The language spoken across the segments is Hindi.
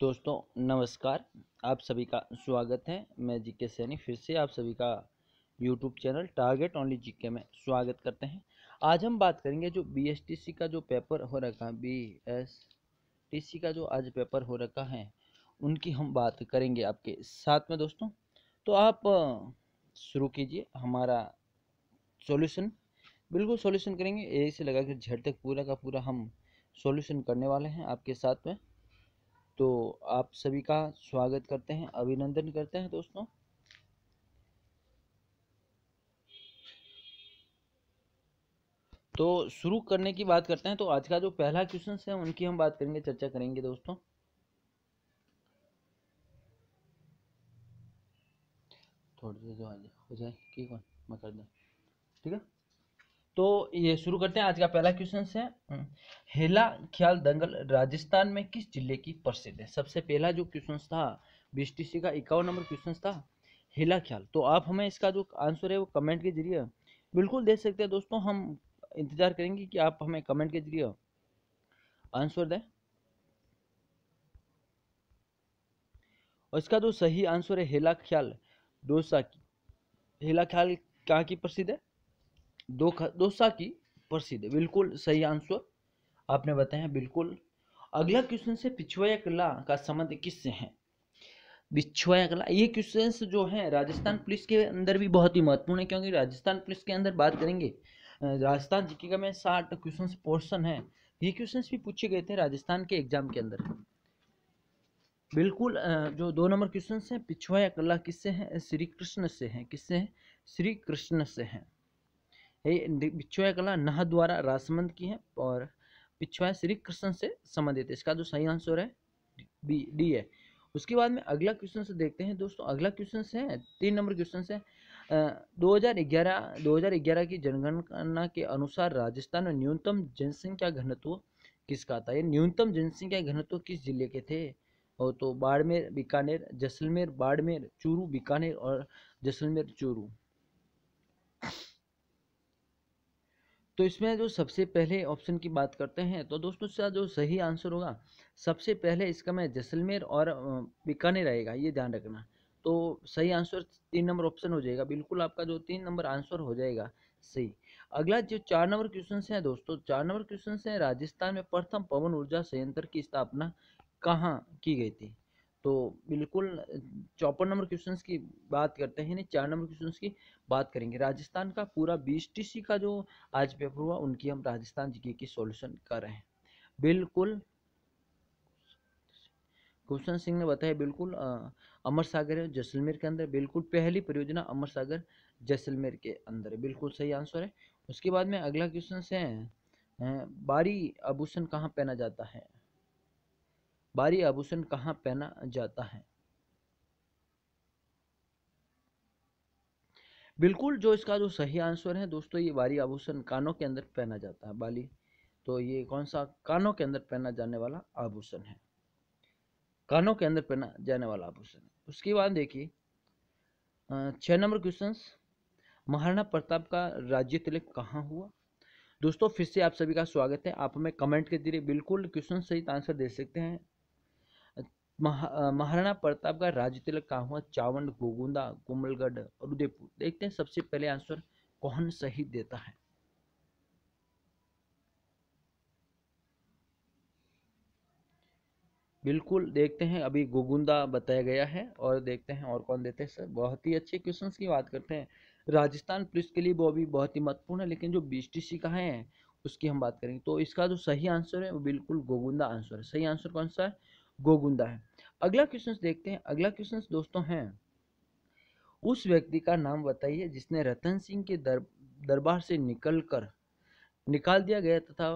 दोस्तों नमस्कार आप सभी का स्वागत है मैं जीके सैनी फिर से आप सभी का YouTube channel target only GK में स्वागत करते हैं आज हम बात करेंगे जो बी एस टी सी का जो पेपर हो रखा है बी एस टी सी का जो आज पेपर हो रखा है उनकी हम बात करेंगे आपके साथ में दोस्तों तो आप शुरू कीजिए हमारा सॉल्यूशन बिल्कुल सॉल्यूशन करेंगे ए से लगा कि झट तक पूरा का पूरा हम सॉल्यूशन करने वाले हैं आपके साथ में तो आप सभी का स्वागत करते हैं अभिनंदन करते हैं दोस्तों तो शुरू करने की बात करते हैं तो आज का जो पहला क्वेश्चन है उनकी हम बात करेंगे चर्चा करेंगे दोस्तों थोड़ी देर जो तो आ जाए हो जाए ठीक है मैं कर दूँ ठीक है तो ये शुरू करते हैं आज का पहला क्वेश्चन है हम्म। हेला ख्याल दंगल राजस्थान में किस जिले की प्रसिद्ध है सबसे पहला जो क्वेश्चन था बीएसटीसी का इक्यावन नंबर क्वेश्चन था हेला ख्याल तो आप हमें इसका जो आंसर है वो कमेंट के जरिए बिल्कुल दे सकते हैं दोस्तों हम इंतजार करेंगे कि आप हमें कमेंट के जरिए आंसर दें और इसका जो सही आंसर है हेला ख्याल डोसा की हेला ख्याल कहाँ की प्रसिद्ध है दो दोसा की प्रसिद्ध बिल्कुल सही आंसर आपने बताया बिल्कुल अगला क्वेश्चन से पिछुआ कला का संबंध किससे है बिछुआ कला ये क्वेश्चन जो है राजस्थान पुलिस के अंदर भी बहुत ही महत्वपूर्ण है क्योंकि राजस्थान पुलिस के अंदर बात करेंगे राजस्थान जीके का में साठ क्वेश्चन पोर्सन है ये क्वेश्चन भी पूछे गए थे राजस्थान के एग्जाम के अंदर बिल्कुल जो दो नंबर क्वेश्चन है पिछुआ कला किससे है श्री कृष्ण से है किससे है श्री कृष्ण से है पिछुआ कला नह द्वारा रासमंद की है और पिछुआ श्री कृष्ण से संबंधित है इसका जो सही आंसर है बी डी है उसके बाद में अगला क्वेश्चन से देखते हैं दोस्तों अगला क्वेश्चन से है तीन नंबर क्वेश्चन से दो हजार दो हजार ग्यारह की जनगणना के अनुसार राजस्थान में न्यूनतम जनसंख्या घनत्व किसका था ये न्यूनतम जनसंख्या घनत्व किस जिले के थे और तो बाड़मेर बीकानेर जैसलमेर बाड़मेर चूरू बीकानेर और जैसलमेर चूरू तो इसमें जो सबसे पहले ऑप्शन की बात करते हैं तो दोस्तों इसका जो सही आंसर होगा सबसे पहले इसका मैं जैसलमेर और बीकानेर रहेगा ये ध्यान रखना तो सही आंसर तीन नंबर ऑप्शन हो जाएगा बिल्कुल आपका जो तीन नंबर आंसर हो जाएगा सही अगला जो चार नंबर क्वेश्चन है दोस्तों चार नंबर क्वेश्चन है राजस्थान में प्रथम पवन ऊर्जा संयंत्र की स्थापना कहाँ की गई थी तो बिल्कुल चौपन नंबर क्वेश्चन की बात करते हैं चार नंबर क्वेश्चन की बात करेंगे राजस्थान का पूरा बीएसटीसी का जो आज पेपर हुआ उनकी हम राजस्थान जीके की सोल्यूशन कर रहे हैं बिल्कुल क्वेश्चन सिंह ने बताया बिल्कुल अमर सागर है जैसलमेर के अंदर बिल्कुल पहली परियोजना अमर सागर जैसलमेर के अंदर है बिल्कुल सही आंसर है उसके बाद में अगला क्वेश्चन है बारी आभूषण कहाँ पहना जाता है भारी आभूषण कहाँ पहना जाता है बिल्कुल जो इसका जो सही आंसर है दोस्तों ये बारी आभूषण कानों के अंदर पहना जाता है बाली तो ये कौन सा कानों के अंदर पहना जाने वाला आभूषण है कानों के अंदर पहना जाने वाला आभूषण है उसके बाद देखिए छह नंबर क्वेश्चन महाराणा प्रताप का राज्य तिलक कहाँ हुआ दोस्तों फिर से आप सभी का स्वागत है आप हमें कमेंट के जरिए बिल्कुल क्वेश्चन सही आंसर दे सकते हैं महाराणा प्रताप का राज तिलक कहा हुआ चावन गोगुंदा कुमलगढ़ और उदयपुर देखते हैं सबसे पहले आंसर कौन सही देता है बिल्कुल देखते हैं अभी गोगुंदा बताया गया है और देखते हैं और कौन देते हैं सर बहुत ही अच्छे क्वेश्चंस की बात करते हैं राजस्थान पुलिस के लिए वो अभी बहुत ही महत्वपूर्ण है लेकिन जो सी का है उसकी हम बात करेंगे तो इसका जो सही आंसर है वो बिल्कुल गोगुंदा आंसर है सही आंसर कौन सा है गोगुंदा है अगला क्वेश्चन देखते हैं अगला क्वेश्चन दोस्तों है उस व्यक्ति का नाम बताइए जिसने रतन सिंह के दर, दरबार से निकल कर निकाल दिया गया तथा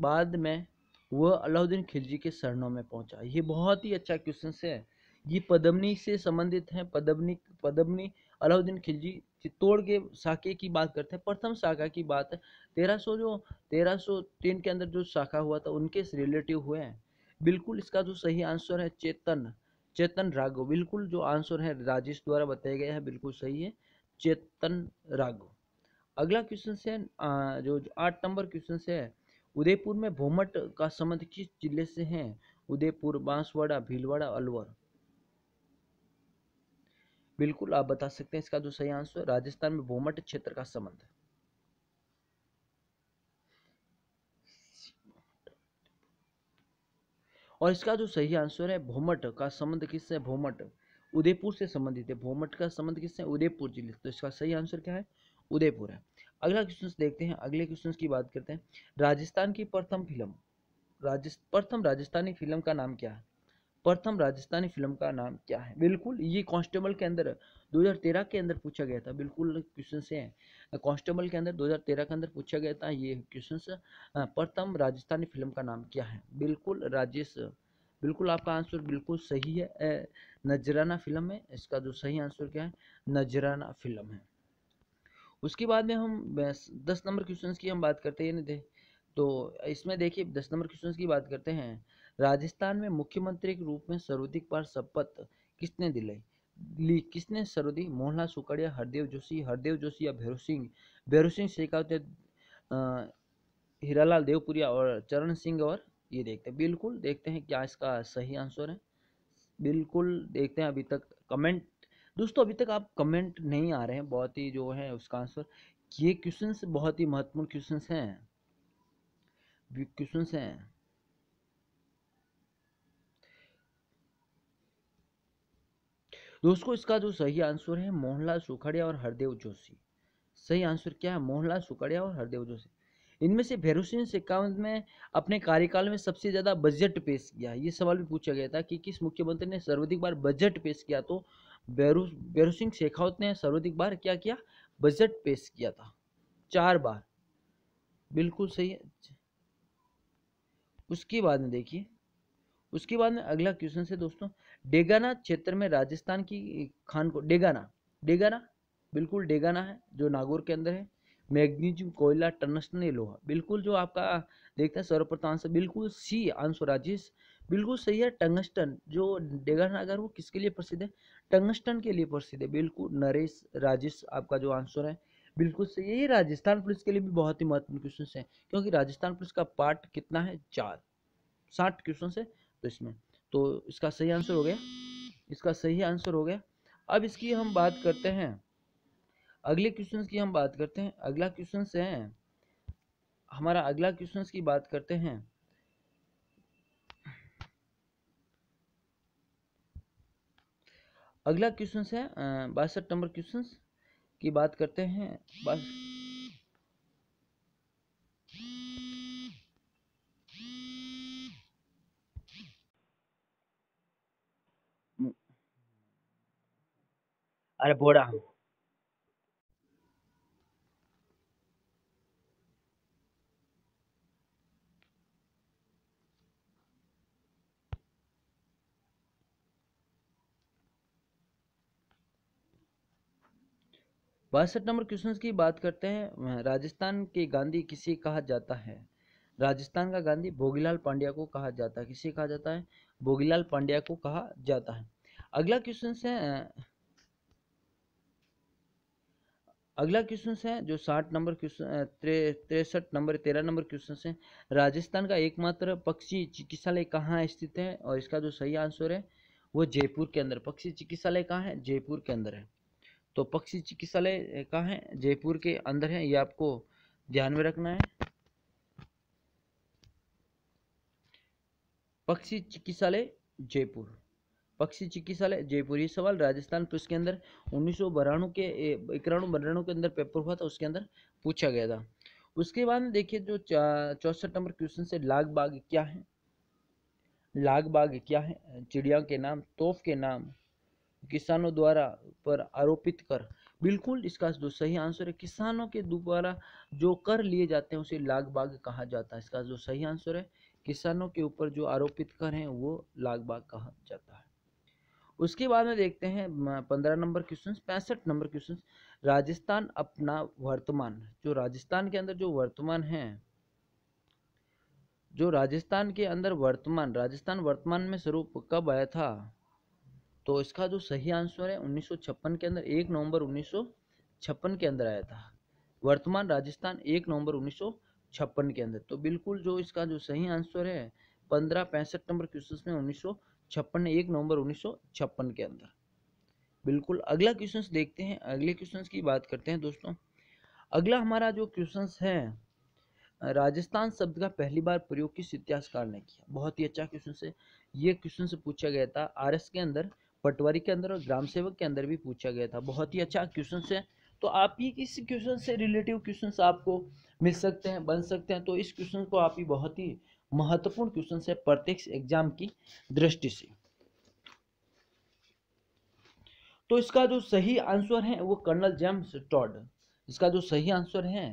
बाद में वह अलाउद्दीन खिलजी के शरणों में पहुंचा ये बहुत ही अच्छा क्वेश्चन है ये पदमनी से संबंधित है पदमनी पदमनी अलाउद्दीन खिलजी चित्तौड़ के शाखे की बात करते हैं प्रथम शाखा की बात है तेरह सौ जो तेरह सौ तीन के अंदर जो शाखा हुआ था उनके रिलेटिव हुए हैं बिल्कुल इसका जो सही आंसर है चेतन चेतन राघव बिल्कुल जो आंसर है राजेश द्वारा बताया गया है बिल्कुल सही है चेतन राघव अगला क्वेश्चन से जो आठ नंबर क्वेश्चन से है उदयपुर में भोमट का संबंध किस जिले से है उदयपुर बांसवाड़ा भीलवाड़ा अलवर बिल्कुल आप बता सकते हैं इसका जो सही आंसर राजस्थान में भोमट क्षेत्र का संबंध और इसका जो सही आंसर है भोमट का संबंध किससे है भोमट उदयपुर से संबंधित है भोमट का संबंध किससे है उदयपुर जिले तो इसका सही आंसर क्या है उदयपुर है अगला क्वेश्चन देखते हैं अगले क्वेश्चन की बात करते हैं राजस्थान की प्रथम फिल्म राजस्थ प्रथम राजस्थानी फिल्म का नाम क्या है प्रथम राजस्थानी फिल्म का नाम क्या है बिल्कुल ये कांस्टेबल के अंदर 2013 के अंदर पूछा गया था बिल्कुल क्वेश्चन से है कांस्टेबल के अंदर 2013 के अंदर पूछा गया था ये क्वेश्चन प्रथम राजस्थानी फिल्म का नाम क्या है बिल्कुल राजेश बिल्कुल आपका आंसर बिल्कुल सही है नजराना फिल्म है इसका जो सही आंसर क्या है नजराना फिल्म है उसके बाद में हम दस नंबर क्वेश्चन की हम बात करते हैं तो इसमें देखिए दस नंबर क्वेश्चन की बात करते हैं राजस्थान में मुख्यमंत्री के रूप में सर्वाधिक बार शपथ किसने दिलाई ली किसने सरोदी मोहनलाल सुकड़िया हरदेव जोशी हरदेव जोशी या भैरू सिंह भैरू सिंह शेखावत हीरालाल देवपुरिया और चरण सिंह और ये देखते हैं बिल्कुल देखते हैं क्या इसका सही आंसर है बिल्कुल देखते हैं अभी तक कमेंट दोस्तों अभी तक आप कमेंट नहीं आ रहे हैं बहुत ही जो है उसका आंसर ये क्वेश्चन बहुत ही महत्वपूर्ण क्वेश्चन हैं क्वेश्चन हैं दोस्तों इसका जो सही आंसर है मोहनलाल सुखड़िया और हरदेव जोशी सही आंसर क्या है मोहनलाल सुखड़िया और हरदेव जोशी इनमें से भैरोसिन शेखावत में अपने कार्यकाल में सबसे ज़्यादा बजट पेश किया ये सवाल भी पूछा गया था कि किस मुख्यमंत्री ने सर्वाधिक बार बजट पेश किया तो भैरू सिंह शेखावत ने सर्वाधिक बार क्या किया बजट पेश किया था चार बार बिल्कुल सही है उसके बाद में देखिए उसके बाद में अगला क्वेश्चन से दोस्तों डेगाना क्षेत्र में राजस्थान की खान को डेगाना डेगाना बिल्कुल डेगाना है जो नागौर के अंदर है मैग्नीशियम कोयला टनस्टन लोहा बिल्कुल जो आपका देखते हैं सर्वप्रथम आंसर बिल्कुल सी आंसर राजेश बिल्कुल सही है टंगस्टन जो डेगाना अगर वो किसके लिए प्रसिद्ध है टंगस्टन के लिए प्रसिद्ध है बिल्कुल नरेश राजेश आपका जो आंसर है बिल्कुल सही है ये राजस्थान पुलिस के लिए भी बहुत ही महत्वपूर्ण क्वेश्चन है क्योंकि राजस्थान पुलिस का पार्ट कितना है चार साठ क्वेश्चन है तो इसमें तो इसका सही आंसर हो गया इसका सही आंसर हो गया अब इसकी हम बात करते हैं अगले क्वेश्चन की हम बात करते हैं अगला क्वेश्चन है हमारा अगला क्वेश्चन की बात करते हैं अगला क्वेश्चन है बासठ नंबर क्वेश्चन की बात करते हैं अल्बोड़ा बासठ नंबर क्वेश्चन की बात करते हैं राजस्थान के गांधी किसे कहा जाता है राजस्थान का गांधी भोगीलाल पांड्या को कहा जाता है किसे कहा जाता है भोगीलाल पांड्या को कहा जाता है अगला क्वेश्चन है अगला क्वेश्चन है जो साठ नंबर क्वेश्चन तिरसठ नंबर तेरह नंबर क्वेश्चन है राजस्थान का एकमात्र पक्षी चिकित्सालय कहाँ स्थित है और इसका जो सही आंसर है वो जयपुर के अंदर पक्षी चिकित्सालय कहाँ है जयपुर के अंदर है तो पक्षी चिकित्सालय कहाँ है जयपुर के अंदर है ये आपको ध्यान में रखना है पक्षी चिकित्सालय जयपुर पक्षी चिकित्सालय जयपुर ये सवाल राजस्थान पुलिस के अंदर उन्नीस सौ के इक्यानवे बरानवे के अंदर पेपर हुआ था उसके अंदर पूछा गया था उसके बाद देखिए जो चौसठ नंबर क्वेश्चन से लाग बाग क्या है लाग बाग क्या है चिड़िया के नाम तोफ के नाम किसानों द्वारा पर आरोपित कर बिल्कुल इसका जो सही आंसर है किसानों के द्वारा जो कर लिए जाते हैं उसे लाग बाग कहा जाता है इसका जो सही आंसर है किसानों के ऊपर जो आरोपित कर हैं वो लाग बाग कहा जाता है उसके बाद में देखते हैं पंद्रह नंबर क्वेश्चन पैंसठ नंबर क्वेश्चन राजस्थान अपना वर्तमान जो राजस्थान के अंदर जो वर्तमान है जो राजस्थान के अंदर वर्तमान राजस्थान वर्तमान में स्वरूप कब आया था तो इसका जो सही आंसर है 1956 के अंदर 1 नवंबर 1956 के अंदर आया था वर्तमान राजस्थान 1 नवंबर 1956 के अंदर तो बिल्कुल जो इसका जो सही आंसर है पंद्रह पैंसठ नंबर क्वेश्चन में छप्पन एक नवंबर उन्नीस के अंदर बिल्कुल अगला क्वेश्चन देखते हैं अगले क्वेश्चन की बात करते हैं दोस्तों अगला हमारा जो क्वेश्चन है राजस्थान शब्द का पहली बार प्रयोग किस इतिहासकार ने किया बहुत ही अच्छा क्वेश्चन से ये क्वेश्चन से पूछा गया था आर के अंदर पटवारी के अंदर और ग्राम सेवक के अंदर भी पूछा गया था बहुत ही अच्छा क्वेश्चन है तो आप ही किसी क्वेश्चन से रिलेटिव क्वेश्चन आपको मिल सकते हैं बन सकते हैं तो इस क्वेश्चन को आप ही बहुत ही महत्वपूर्ण क्वेश्चन है प्रत्यक्ष एग्जाम की दृष्टि से तो इसका जो सही आंसर है वो कर्नल जेम्स टॉड इसका जो सही आंसर है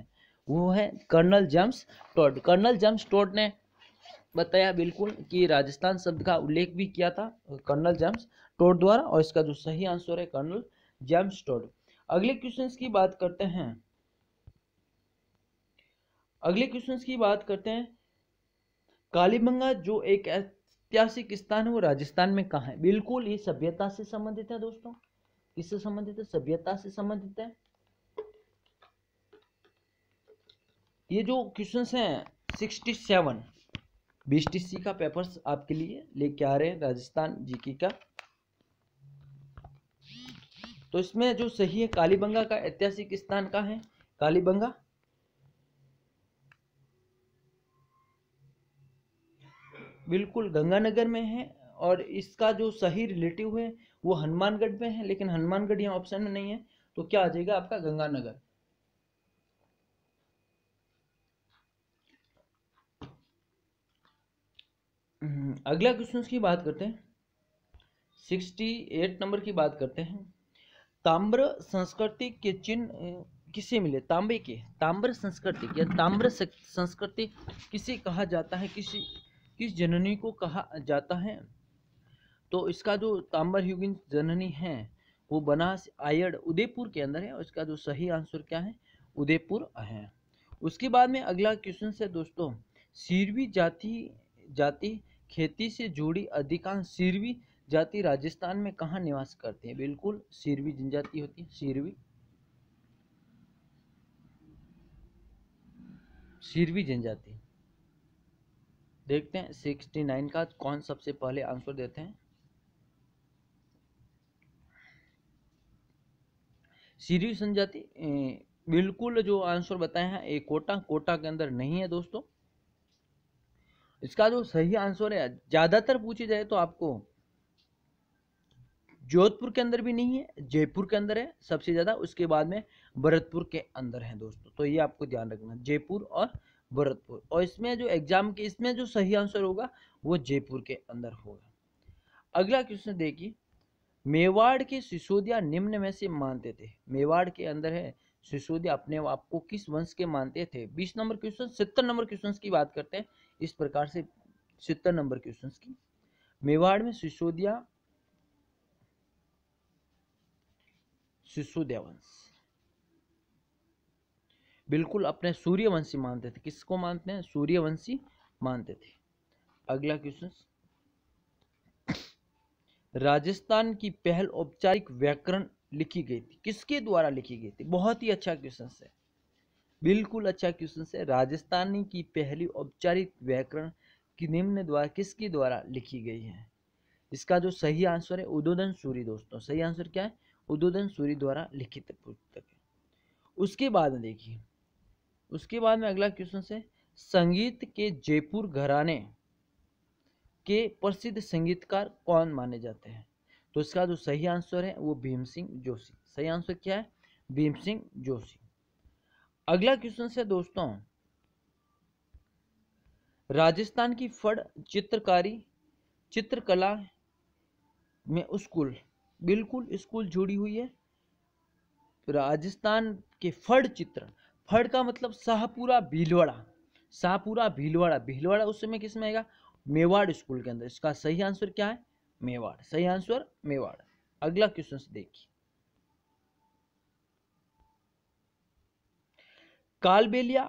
वो है colonel James Tod colonel James Tod ने बताया बिल्कुल कि राजस्थान शब्द का उल्लेख भी किया था कर्नल जेम्स टोड द्वारा और इसका जो सही आंसर है कर्नल जेम्स टॉड अगले क्वेश्चन की बात करते हैं अगले क्वेश्चन की बात करते हैं कालीबंगा जो एक ऐतिहासिक स्थान है वो राजस्थान में कहाँ है बिल्कुल ये सभ्यता से संबंधित है दोस्तों किससे संबंधित है सभ्यता से संबंधित है ये जो क्वेश्चन है सिक्सटी सेवन बीसटीसी का पेपर्स आपके लिए लेके आ रहे हैं राजस्थान जीके का तो इसमें जो सही है कालीबंगा का ऐतिहासिक स्थान का है कालीबंगा बिल्कुल गंगानगर में है और इसका जो सही रिलेटिव है वो हनुमानगढ़ में है लेकिन हनुमानगढ़ यहाँ ऑप्शन में नहीं है तो क्या आ जाएगा आपका गंगानगर हम्म, अगला क्वेश्चन की बात करते हैं सिक्सटी एट नंबर की बात करते हैं ताम्र संस्कृति के चिन्ह किसे मिले तांबे के ताम्र संस्कृति या ताम्र संस्कृति किसे कहा जाता है किसी किस जननी को कहा जाता है तो इसका जो तांबर ह्यूगिन जननी है वो बनास आयड़ उदयपुर के अंदर है और इसका जो सही आंसर क्या है उदयपुर है उसके बाद में अगला क्वेश्चन है दोस्तों सीरवी जाति जाति खेती से जुड़ी अधिकांश सीरवी जाति राजस्थान में कहाँ निवास करते हैं बिल्कुल सीरवी जनजाति होती है सीरवी सीरवी जनजाति देखते हैं सिक्सटी नाइन का कौन सबसे पहले आंसर देते हैं सीरी संजाति बिल्कुल जो आंसर बताए हैं ये कोटा कोटा के अंदर नहीं है दोस्तों इसका जो सही आंसर है ज्यादातर पूछी जाए तो आपको जोधपुर के अंदर भी नहीं है जयपुर के अंदर है सबसे ज्यादा उसके बाद में भरतपुर के अंदर है दोस्तों तो ये आपको ध्यान रखना जयपुर और भरतपुर और इसमें जो एग्जाम के इसमें जो सही आंसर होगा वो जयपुर के अंदर होगा अगला क्वेश्चन देखिए मेवाड़ के सिसोदिया निम्न में से मानते थे मेवाड़ के अंदर है सिसोदिया अपने आप को किस वंश के मानते थे बीस नंबर क्वेश्चन सत्तर नंबर क्वेश्चन की बात करते हैं इस प्रकार से सत्तर नंबर क्वेश्चन की मेवाड़ में सिसोदिया सिसोदिया वंश बिल्कुल अपने सूर्यवंशी मानते थे किसको मानते हैं सूर्यवंशी मानते थे अगला क्वेश्चन राजस्थान की पहल औपचारिक व्याकरण लिखी गई थी किसके द्वारा लिखी गई थी बहुत ही अच्छा क्वेश्चन है बिल्कुल अच्छा क्वेश्चन है राजस्थानी की पहली औपचारिक व्याकरण की निम्न द्वारा किसके द्वारा लिखी गई है इसका जो सही आंसर है उदोदन सूरी दोस्तों सही आंसर क्या है उदोदन सूरी द्वारा लिखित पुस्तक उसके बाद देखिए उसके बाद में अगला क्वेश्चन से संगीत के जयपुर घराने के प्रसिद्ध संगीतकार कौन माने जाते हैं तो इसका जो सही आंसर है वो भीम सिंह जोशी सही आंसर क्या है भीम सिंह जोशी अगला क्वेश्चन है दोस्तों राजस्थान की फड़ चित्रकारी चित्रकला में स्कूल बिल्कुल स्कूल जुड़ी हुई है राजस्थान के फड़ चित्र फड़ का मतलब शाहपुरा भीलवाड़ा शाहपुरा भीलवाड़ा भीलवाड़ा उस समय किसमें आएगा मेवाड़ स्कूल के अंदर इसका सही आंसर क्या है मेवाड़ सही आंसर मेवाड़ अगला क्वेश्चन देखिए कालबेलिया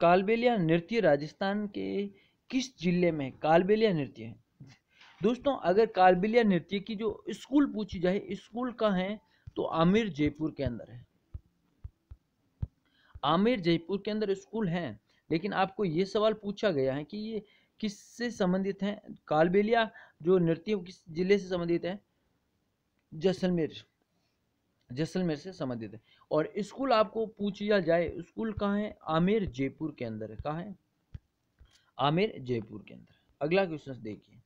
कालबेलिया नृत्य राजस्थान के किस जिले में कालबेलिया नृत्य है दोस्तों अगर कालबेलिया नृत्य की जो स्कूल पूछी जाए स्कूल का है तो आमिर जयपुर के अंदर है आमिर जयपुर के अंदर स्कूल हैं लेकिन आपको ये सवाल पूछा गया है कि ये किससे संबंधित हैं कालबेलिया जो नृत्य किस जिले से संबंधित है जैसलमेर जैसलमेर से संबंधित है और स्कूल आपको पूछ लिया जाए स्कूल कहाँ है आमिर जयपुर के अंदर कहाँ है आमिर जयपुर के अंदर अगला क्वेश्चन देखिए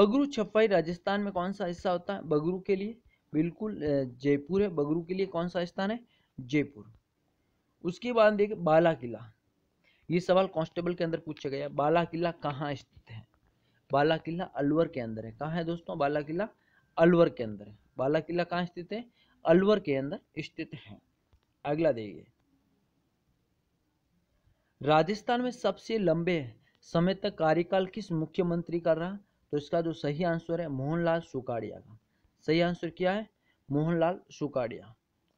बगरू छपाई राजस्थान में कौन सा हिस्सा होता है बगरू के लिए बिल्कुल जयपुर है बगरू के लिए कौन सा स्थान है जयपुर उसके बाद देखिए बाला किला ये सवाल कांस्टेबल के अंदर पूछा गया बाला किला कहाँ स्थित है बाला किला अलवर के अंदर है कहाँ है दोस्तों बाला किला अलवर के अंदर है बाला किला कहाँ स्थित है अलवर के अंदर स्थित है अगला देखिए राजस्थान में सबसे लंबे समय तक कार्यकाल किस मुख्यमंत्री का रहा तो इसका जो सही आंसर है मोहनलाल सुकाड़िया का सही आंसर क्या है मोहनलाल सुकाड़िया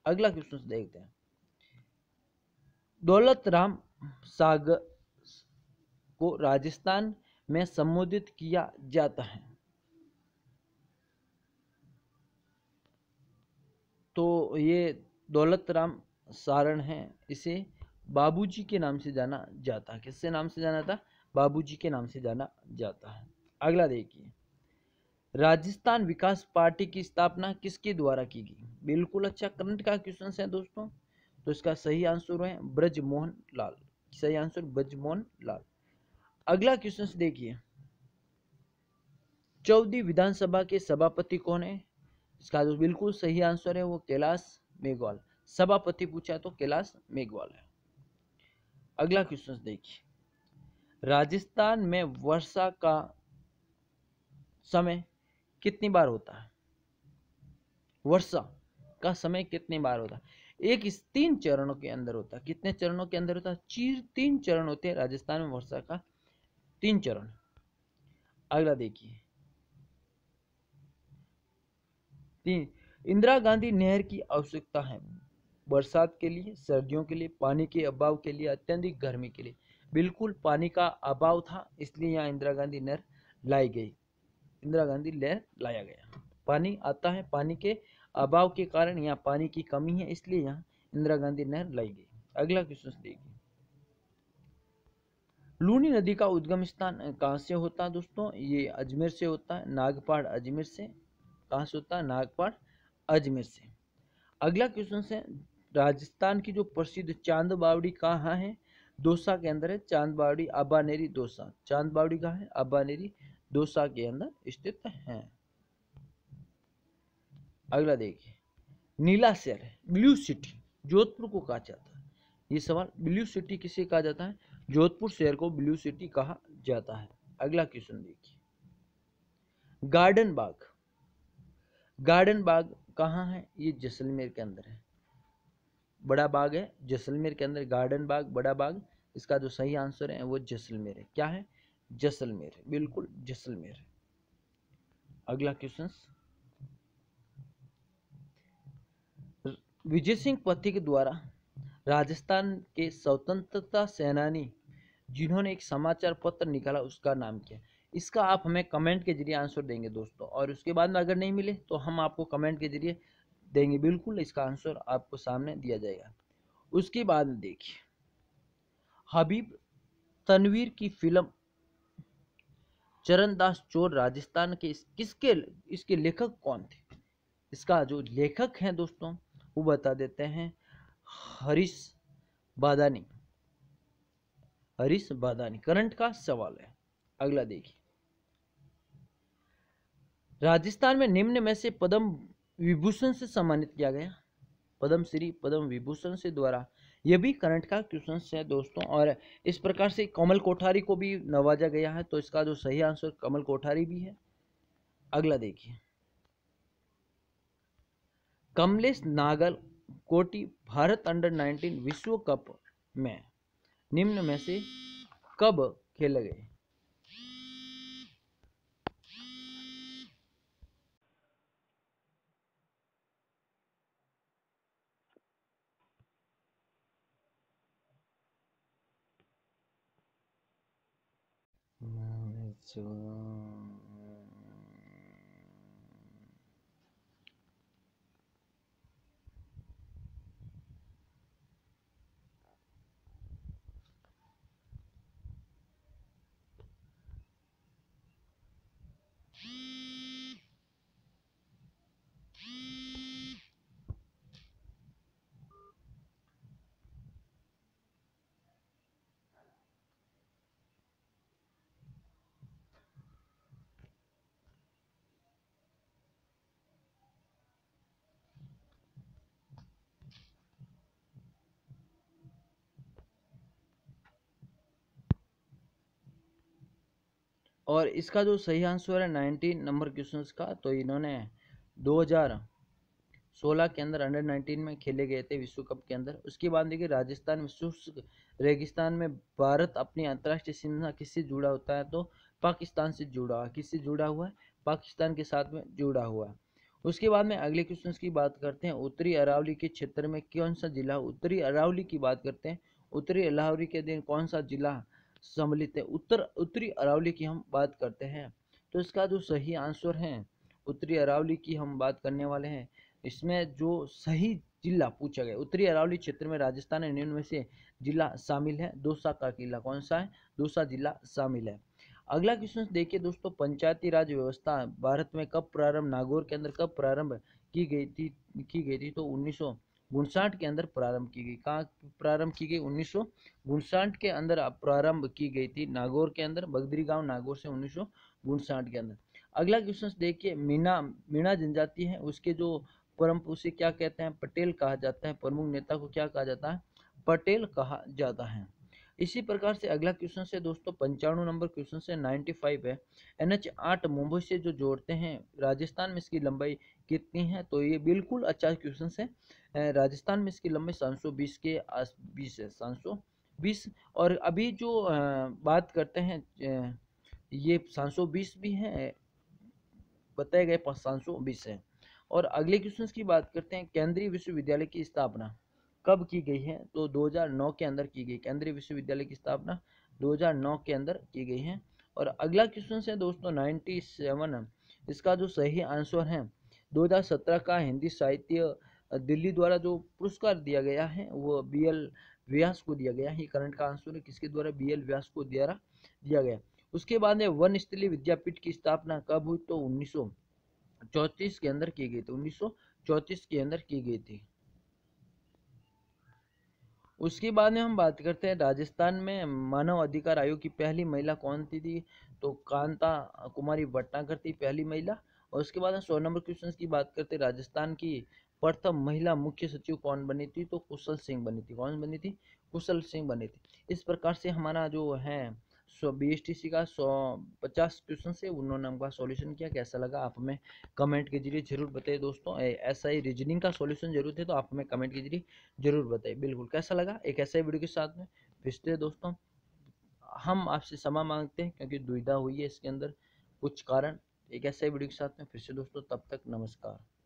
अगला क्वेश्चन देखते हैं दौलत राम सागर को राजस्थान में संबोधित किया जाता है तो ये दौलत राम सारण है इसे बाबूजी के नाम से जाना जाता है किससे नाम से जाना था बाबूजी के नाम से जाना जाता है अगला देखिए राजस्थान विकास पार्टी की स्थापना किसके द्वारा की गई बिल्कुल अच्छा करंट का क्वेश्चन है दोस्तों तो इसका सही आंसर है ब्रजमोहन लाल सही आंसर ब्रजमोहन लाल अगला क्वेश्चन देखिए चौदी विधानसभा के सभापति कौन है इसका जो बिल्कुल सही आंसर है वो कैलाश मेघवाल सभापति पूछा तो कैलाश मेघवाल है अगला क्वेश्चन देखिए राजस्थान में वर्षा का समय कितनी बार होता है वर्षा का समय कितनी बार होता है एक इस तीन चरणों के अंदर होता है कितने चरणों के अंदर होता है चीर तीन चरण होते हैं राजस्थान में वर्षा का तीन चरण अगला देखिए तीन इंदिरा गांधी नहर की आवश्यकता है बरसात के लिए सर्दियों के लिए पानी के अभाव के लिए अत्यधिक गर्मी के लिए बिल्कुल पानी का अभाव था इसलिए यहाँ इंदिरा गांधी नहर लाई गई इंदिरा गांधी नहर लाया गया पानी आता है पानी के अभाव के कारण यहाँ पानी की कमी है इसलिए यहाँ इंदिरा गांधी नहर लाई गई अगला क्वेश्चन देखिए लूनी नदी का उद्गम स्थान कहाँ से होता है दोस्तों ये अजमेर से होता है नागपाड़ अजमेर से कहाँ से होता है नागपाड़ अजमेर से अगला क्वेश्चन है राजस्थान की जो प्रसिद्ध चांद बावड़ी कहाँ है दोसा के अंदर है चांद बावड़ी अबानेरी दोसा चांद बावड़ी कहाँ है अबानेरी दोसा के अंदर स्थित है अगला देखिए नीला शहर है ब्लू सिटी जोधपुर को कहा जाता है ये सवाल ब्लू सिटी किसे कहा जाता है जोधपुर शहर को ब्लू सिटी कहा जाता है अगला क्वेश्चन देखिए गार्डन बाग गार्डन बाग कहाँ है ये जैसलमेर के अंदर है बड़ा बाग है जैसलमेर के अंदर गार्डन बाग बड़ा बाग इसका जो सही आंसर है वो जैसलमेर है क्या है जैसलमेर बिल्कुल जैसलमेर अगला क्वेश्चन विजय सिंह पथिक द्वारा राजस्थान के स्वतंत्रता सेनानी जिन्होंने एक समाचार पत्र निकाला उसका नाम क्या इसका आप हमें कमेंट के जरिए आंसर देंगे दोस्तों और उसके बाद में अगर नहीं मिले तो हम आपको कमेंट के जरिए देंगे बिल्कुल इसका आंसर आपको सामने दिया जाएगा उसके बाद में देखिए हबीब तनवीर की फिल्म चरणदास चोर राजस्थान के इस, किसके इसके लेखक कौन थे इसका जो लेखक हैं दोस्तों वो बता देते हैं हरीश बादानी हरीश बादानी करंट का सवाल है अगला देखिए राजस्थान में निम्न में से पद्म विभूषण से सम्मानित किया गया पद्म श्री पद्म विभूषण से द्वारा यह भी करंट का क्वेश्चन है दोस्तों और इस प्रकार से कमल कोठारी को भी नवाजा गया है तो इसका जो सही आंसर कमल कोठारी भी है अगला देखिए कमलेश नागल कोटी भारत अंडर 19 विश्व कप में निम्न में से कब खेले गए जो और इसका जो सही आंसर है नाइनटीन नंबर क्वेश्चन का तो इन्होंने 2016 के अंदर अंडर नाइनटीन में खेले गए थे विश्व कप के अंदर उसके बाद देखिए राजस्थान में शुष्क रेगिस्तान में भारत अपनी अंतर्राष्ट्रीय सीमा किससे जुड़ा होता है तो पाकिस्तान से जुड़ा हुआ किससे जुड़ा हुआ है पाकिस्तान के साथ में जुड़ा हुआ है उसके बाद में अगले क्वेश्चन की बात करते हैं उत्तरी अरावली के क्षेत्र में कौन सा जिला उत्तरी अरावली की बात करते हैं उत्तरी अरावली के दिन कौन सा जिला सम्मिलित है उत्तर उत्तरी अरावली की हम बात करते हैं तो इसका जो सही आंसर है उत्तरी अरावली की हम बात करने वाले हैं इसमें जो सही जिला पूछा गया उत्तरी अरावली क्षेत्र में राजस्थान निम्न में से जिला शामिल है दौसा का किला कौन सा है दोसा जिला शामिल है अगला क्वेश्चन देखिए दोस्तों पंचायती राज व्यवस्था भारत में कब प्रारंभ नागौर के अंदर कब प्रारंभ की गई थी की गई थी तो उन्नीस के अंदर प्रारंभ की गई कहाँ प्रारंभ की गई उन्नीस के अंदर प्रारंभ की गई थी नागौर के अंदर बगदरी गांव नागौर से उन्नीस के अंदर अगला क्वेश्चन देखिए मीना मीणा जनजाति है उसके जो परम उसे क्या कहते हैं पटेल कहा जाता है प्रमुख नेता को क्या कहा जाता है पटेल कहा जाता है इसी प्रकार से अगला क्वेश्चन से दोस्तों पंचाणु नंबर क्वेश्चन से 95 है एन एच आठ मुंबई से जो जोड़ते हैं राजस्थान में इसकी लंबाई कितनी है तो ये बिल्कुल अच्छा क्वेश्चन है राजस्थान में इसकी लंबाई सात सौ बीस के आस बीस है सात सौ बीस और अभी जो बात करते हैं ये सात सौ बीस भी है बताए गए सात सौ बीस है और अगले क्वेश्चन की बात करते हैं केंद्रीय विश्वविद्यालय की स्थापना कब की गई है तो 2009 के अंदर की गई केंद्रीय विश्वविद्यालय की स्थापना 2009 के अंदर की गई है और अगला क्वेश्चन है दोस्तों 97 इसका जो सही आंसर है 2017 का हिंदी साहित्य दिल्ली द्वारा जो पुरस्कार दिया गया है वो बी एल व्यास को दिया गया है करंट का आंसर है किसके द्वारा बी एल व्यास को द्वारा दिया गया उसके बाद में वन स्थली विद्यापीठ की स्थापना कब हुई तो उन्नीस चौतीस के अंदर की गई थी उन्नीस चौतीस के अंदर की गई थी उसके बाद में हम बात करते हैं राजस्थान में मानव अधिकार आयोग की पहली महिला कौन थी, थी तो कांता कुमारी भट्टाकर थी पहली महिला और उसके बाद हम सौ नंबर क्वेश्चन की बात करते राजस्थान की प्रथम महिला मुख्य सचिव कौन बनी थी तो कुशल सिंह बनी थी कौन बनी थी कुशल सिंह बनी थी इस प्रकार से हमारा जो है सौ बी एस टी सी का सौ पचास क्वेश्चन से उन्होंने हमका सॉल्यूशन किया कैसा लगा आप हमें कमेंट के जरिए जरूर बताइए दोस्तों ऐसा ही रीजनिंग का सॉल्यूशन जरूर थे तो आप हमें कमेंट के जरिए जरूर बताइए बिल्कुल कैसा लगा एक ऐसा ही वीडियो के साथ में भेजते हैं दोस्तों हम आपसे क्षमा मांगते हैं क्योंकि दुविधा हुई है इसके अंदर कुछ कारण एक ऐसे वीडियो के साथ में फिर से दोस्तों तब तक नमस्कार